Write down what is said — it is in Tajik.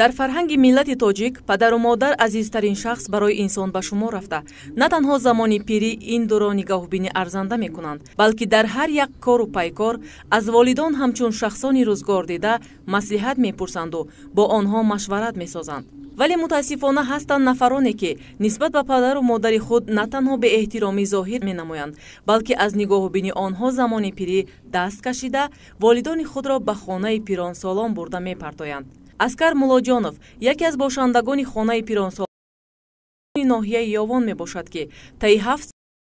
дар фарҳанги миллати тоҷик падару модар азизтарин шахс барои инсон ба шумор рафта на танҳо замони пирӣ ин дуро нигоҳубини арзанда мекунанд балки дар ҳар як кору пайкор аз волидон ҳамчун шахсони рӯзгор дида маслиҳат мепурсанду бо онҳо машварат месозанд вале мутаассифона ҳастанд нафароне ки нисбат ба падару модари худ на танҳо беэҳтиромӣ зоҳир менамоянд балки аз нигоҳубини онҳо замони пирӣ даст кашида волидони худро ба хонаи пирон солон бурда мепартоянд аскар муллоҷонов яке аз бошандагони хонаи пиронсол ноҳияи ёвон мебошад ки таи ҳафт